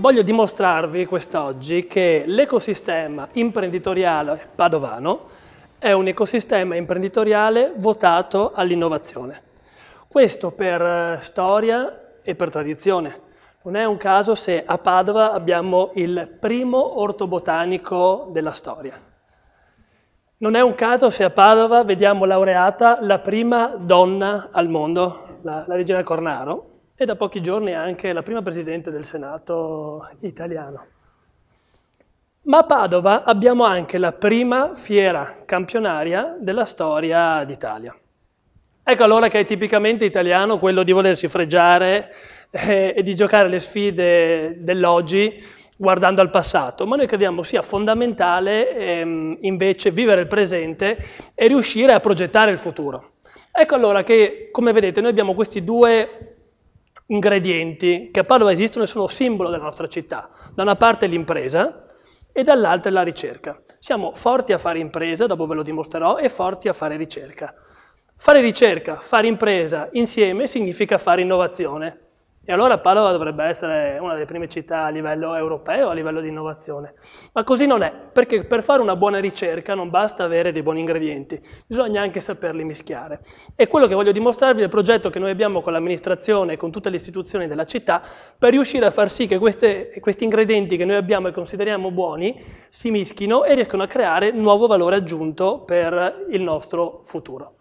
voglio dimostrarvi quest'oggi che l'ecosistema imprenditoriale padovano è un ecosistema imprenditoriale votato all'innovazione. Questo per eh, storia e per tradizione. Non è un caso se a Padova abbiamo il primo ortobotanico della storia. Non è un caso se a Padova vediamo laureata la prima donna al mondo, la, la regina Cornaro, e da pochi giorni anche la prima presidente del Senato italiano. Ma a Padova abbiamo anche la prima fiera campionaria della storia d'Italia. Ecco allora che è tipicamente italiano quello di volersi freggiare eh, e di giocare le sfide dell'oggi guardando al passato, ma noi crediamo sia fondamentale ehm, invece vivere il presente e riuscire a progettare il futuro. Ecco allora che, come vedete, noi abbiamo questi due ingredienti che a Padova esistono e sono simbolo della nostra città. Da una parte l'impresa e dall'altra la ricerca. Siamo forti a fare impresa, dopo ve lo dimostrerò, e forti a fare ricerca. Fare ricerca, fare impresa insieme significa fare innovazione. E allora Padova dovrebbe essere una delle prime città a livello europeo, a livello di innovazione. Ma così non è, perché per fare una buona ricerca non basta avere dei buoni ingredienti, bisogna anche saperli mischiare. E quello che voglio dimostrarvi è il progetto che noi abbiamo con l'amministrazione e con tutte le istituzioni della città per riuscire a far sì che queste, questi ingredienti che noi abbiamo e consideriamo buoni si mischino e riescano a creare nuovo valore aggiunto per il nostro futuro.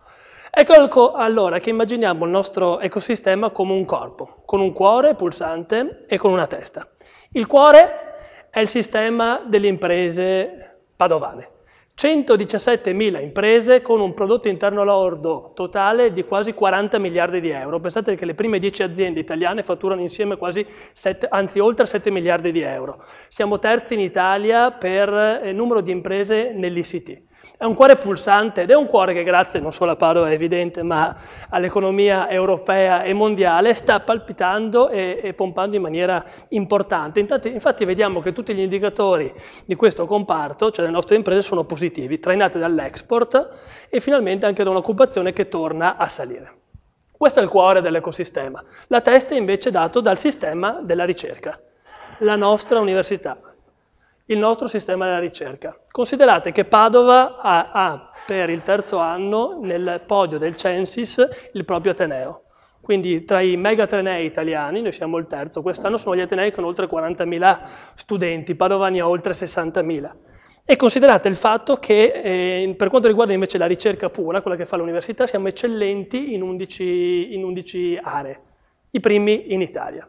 Ecco allora che immaginiamo il nostro ecosistema come un corpo, con un cuore pulsante e con una testa. Il cuore è il sistema delle imprese padovane. 117.000 imprese con un prodotto interno lordo totale di quasi 40 miliardi di euro. Pensate che le prime 10 aziende italiane fatturano insieme quasi 7, anzi oltre 7 miliardi di euro. Siamo terzi in Italia per eh, numero di imprese nell'ICT. È un cuore pulsante ed è un cuore che grazie non solo a Padova è evidente, ma all'economia europea e mondiale sta palpitando e, e pompando in maniera importante. Infatti, infatti, vediamo che tutti gli indicatori di questo comparto, cioè le nostre imprese, sono positivi, trainate dall'export e finalmente anche da un'occupazione che torna a salire. Questo è il cuore dell'ecosistema. La testa è invece dato dal sistema della ricerca, la nostra università, il nostro sistema della ricerca. Considerate che Padova ha, ha per il terzo anno nel podio del Censis il proprio Ateneo. Quindi tra i mega Atenei italiani, noi siamo il terzo, quest'anno sono gli Atenei con oltre 40.000 studenti, Padovani ha oltre 60.000. E considerate il fatto che eh, per quanto riguarda invece la ricerca pura, quella che fa l'università, siamo eccellenti in 11, in 11 aree, i primi in Italia.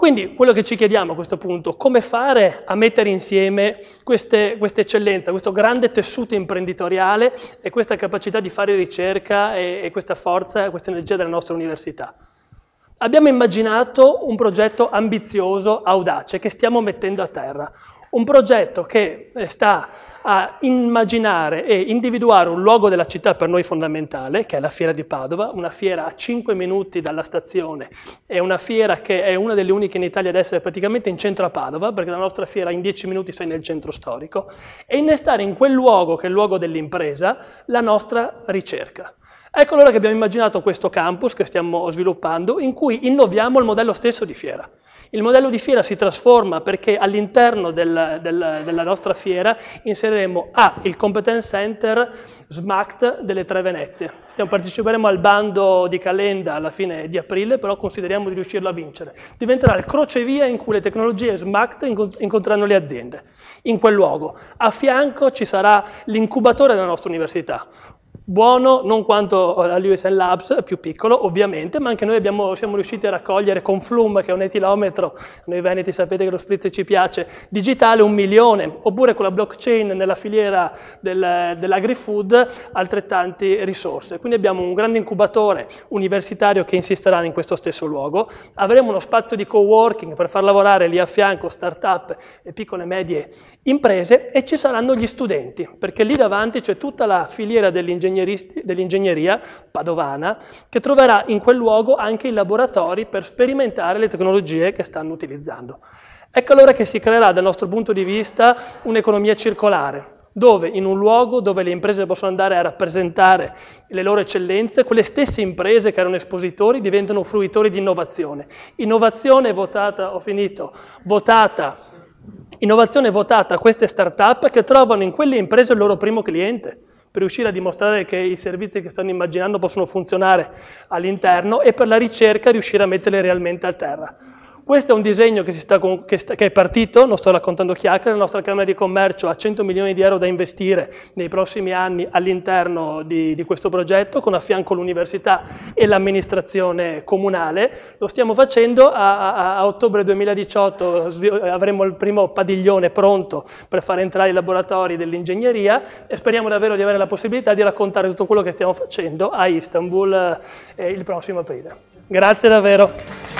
Quindi quello che ci chiediamo a questo punto, come fare a mettere insieme queste, questa eccellenza, questo grande tessuto imprenditoriale e questa capacità di fare ricerca e, e questa forza, questa energia della nostra università? Abbiamo immaginato un progetto ambizioso, audace, che stiamo mettendo a terra, un progetto che sta a immaginare e individuare un luogo della città per noi fondamentale, che è la Fiera di Padova, una fiera a 5 minuti dalla stazione, è una fiera che è una delle uniche in Italia ad essere praticamente in centro a Padova, perché la nostra fiera in 10 minuti sei nel centro storico, e innestare in quel luogo, che è il luogo dell'impresa, la nostra ricerca. Ecco allora che abbiamo immaginato questo campus che stiamo sviluppando in cui innoviamo il modello stesso di fiera. Il modello di fiera si trasforma perché all'interno del, del, della nostra fiera inseriremo A, il Competence Center SMACT delle Tre Venezie. Stiamo, parteciperemo al bando di Calenda alla fine di aprile, però consideriamo di riuscirlo a vincere. Diventerà il crocevia in cui le tecnologie SMACT incontreranno le aziende, in quel luogo. A fianco ci sarà l'incubatore della nostra università, buono non quanto l'USN Labs, più piccolo ovviamente, ma anche noi abbiamo, siamo riusciti a raccogliere con Flum, che è un etilometro, noi veneti sapete che lo spritz ci piace, digitale un milione, oppure con la blockchain nella filiera del, dell'agri-food altrettanti risorse. Quindi abbiamo un grande incubatore universitario che insisterà in questo stesso luogo, avremo uno spazio di co-working per far lavorare lì a fianco start-up e piccole e medie imprese e ci saranno gli studenti, perché lì davanti c'è tutta la filiera dell'ingegneria dell'ingegneria padovana, che troverà in quel luogo anche i laboratori per sperimentare le tecnologie che stanno utilizzando. Ecco allora che si creerà dal nostro punto di vista un'economia circolare, dove in un luogo dove le imprese possono andare a rappresentare le loro eccellenze, quelle stesse imprese che erano espositori diventano fruitori di innovazione. Innovazione votata, ho finito, votata, innovazione votata a queste start-up che trovano in quelle imprese il loro primo cliente per riuscire a dimostrare che i servizi che stanno immaginando possono funzionare all'interno e per la ricerca riuscire a metterli realmente a terra. Questo è un disegno che, sta, che, sta, che è partito, non sto raccontando chiacchiere, la nostra Camera di Commercio ha 100 milioni di euro da investire nei prossimi anni all'interno di, di questo progetto, con a fianco l'università e l'amministrazione comunale. Lo stiamo facendo, a, a, a ottobre 2018 avremo il primo padiglione pronto per far entrare i laboratori dell'ingegneria e speriamo davvero di avere la possibilità di raccontare tutto quello che stiamo facendo a Istanbul eh, il prossimo aprile. Grazie davvero.